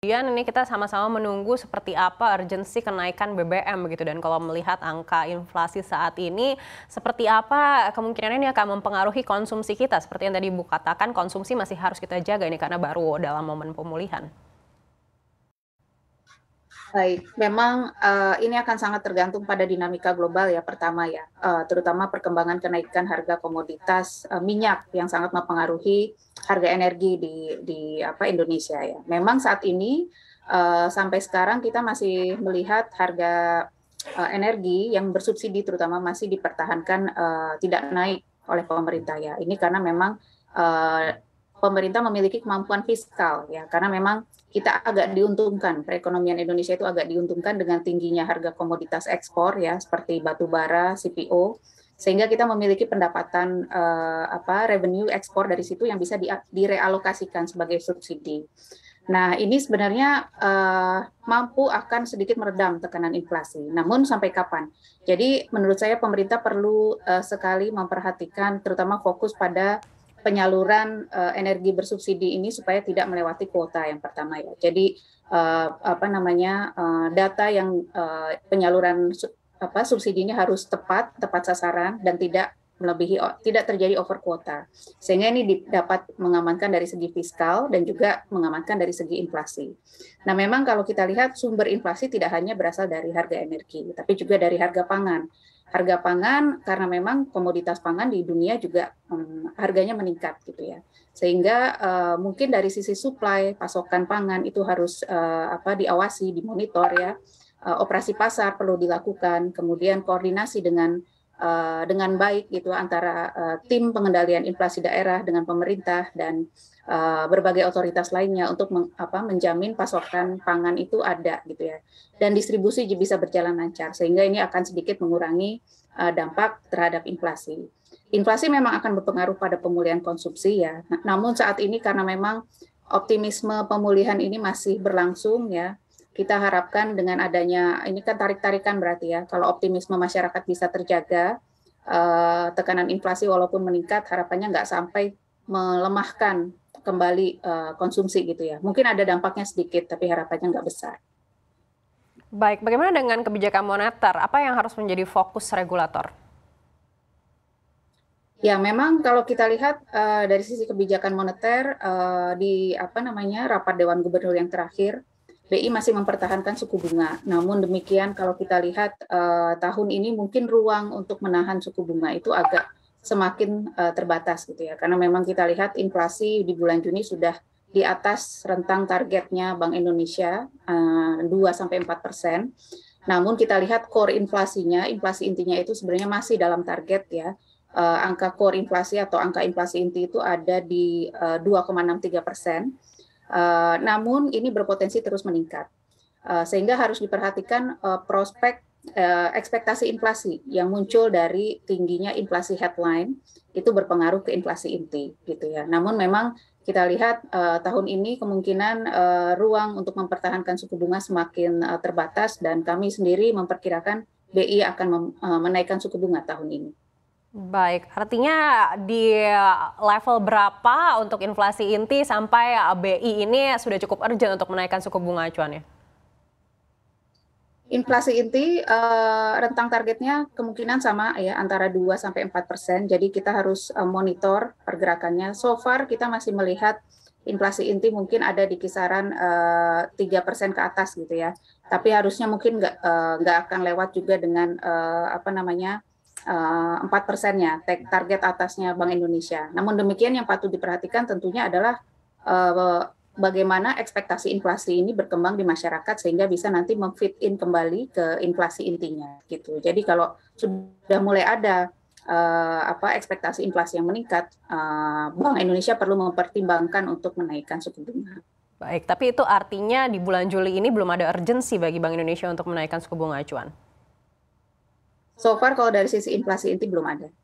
Kemudian ini kita sama-sama menunggu seperti apa urgensi kenaikan BBM begitu dan kalau melihat angka inflasi saat ini seperti apa kemungkinan ini akan mempengaruhi konsumsi kita seperti yang tadi Ibu katakan konsumsi masih harus kita jaga ini karena baru dalam momen pemulihan. Baik, memang uh, ini akan sangat tergantung pada dinamika global ya pertama ya, uh, terutama perkembangan kenaikan harga komoditas uh, minyak yang sangat mempengaruhi harga energi di di apa Indonesia ya. Memang saat ini uh, sampai sekarang kita masih melihat harga uh, energi yang bersubsidi terutama masih dipertahankan uh, tidak naik oleh pemerintah ya. Ini karena memang uh, pemerintah memiliki kemampuan fiskal ya karena memang kita agak diuntungkan perekonomian Indonesia itu agak diuntungkan dengan tingginya harga komoditas ekspor ya seperti batu bara, CPO sehingga kita memiliki pendapatan uh, apa revenue ekspor dari situ yang bisa direalokasikan sebagai subsidi. Nah, ini sebenarnya uh, mampu akan sedikit meredam tekanan inflasi. Namun sampai kapan? Jadi menurut saya pemerintah perlu uh, sekali memperhatikan terutama fokus pada penyaluran uh, energi bersubsidi ini supaya tidak melewati kuota yang pertama ya. Jadi uh, apa namanya uh, data yang uh, penyaluran apa subsidinya harus tepat, tepat sasaran dan tidak melebihi tidak terjadi over kuota. Sehingga ini dapat mengamankan dari segi fiskal dan juga mengamankan dari segi inflasi. Nah, memang kalau kita lihat sumber inflasi tidak hanya berasal dari harga energi, tapi juga dari harga pangan. Harga pangan karena memang komoditas pangan di dunia juga hmm, harganya meningkat gitu ya. Sehingga uh, mungkin dari sisi supply, pasokan pangan itu harus uh, apa diawasi, dimonitor ya Eh, operasi pasar perlu dilakukan, kemudian koordinasi dengan eh, dengan baik gitu antara eh, tim pengendalian inflasi daerah dengan pemerintah dan berbagai otoritas lainnya untuk apa, menjamin pasokan pangan itu ada gitu ya dan distribusi bisa berjalan lancar sehingga ini akan sedikit mengurangi dampak terhadap inflasi. Inflasi memang akan berpengaruh pada pemulihan konsumsi ya. Namun saat ini karena memang optimisme pemulihan ini masih berlangsung ya kita harapkan dengan adanya ini kan tarik-tarikan berarti ya kalau optimisme masyarakat bisa terjaga eh, tekanan inflasi walaupun meningkat harapannya nggak sampai melemahkan kembali eh, konsumsi gitu ya mungkin ada dampaknya sedikit tapi harapannya nggak besar baik bagaimana dengan kebijakan moneter apa yang harus menjadi fokus regulator Ya, memang kalau kita lihat eh, dari sisi kebijakan moneter di apa namanya rapat Dewan Gubernur yang terakhir BI masih mempertahankan suku bunga. Namun demikian kalau kita lihat uh, tahun ini mungkin ruang untuk menahan suku bunga itu agak semakin uh, terbatas gitu ya. Karena memang kita lihat inflasi di bulan Juni sudah di atas rentang targetnya Bank Indonesia uh, eh, 2 sampai 4 persen. Namun kita lihat core inflasinya, inflasi intinya itu sebenarnya masih dalam target ya. angka core inflasi atau angka inflasi inti itu ada di enam 2,63 persen Eh, namun ini berpotensi terus meningkat. Eh, sehingga harus diperhatikan eh, prospek ekspektasi inflasi yang muncul dari tingginya inflasi headline itu berpengaruh ke inflasi inti gitu ya. Namun memang kita lihat tahun ini kemungkinan ruang untuk mempertahankan suku bunga semakin terbatas dan kami sendiri memperkirakan BI akan menaikkan suku bunga tahun ini. Baik, artinya di level berapa untuk inflasi inti sampai BI ini sudah cukup urgent untuk menaikkan suku bunga acuannya? Inflasi inti uh, rentang targetnya kemungkinan sama ya antara 2 sampai 4 persen. Jadi kita harus uh, monitor pergerakannya. So far kita masih melihat inflasi inti mungkin ada di kisaran eh, tiga uh, persen ke atas gitu ya. Tapi harusnya mungkin nggak nggak akan lewat juga dengan uh, apa namanya Eh, empat persennya target atasnya Bank Indonesia. Namun demikian yang patut diperhatikan tentunya adalah eh, bagaimana ekspektasi inflasi ini berkembang di masyarakat sehingga bisa nanti memfit in kembali ke inflasi intinya gitu. Jadi kalau sudah mulai ada uh, apa ekspektasi inflasi yang meningkat, uh, Bank Indonesia perlu mempertimbangkan untuk menaikkan suku bunga. Baik, tapi itu artinya di bulan Juli ini belum ada urgensi bagi Bank Indonesia untuk menaikkan suku bunga acuan. So far kalau dari sisi inflasi inti belum ada.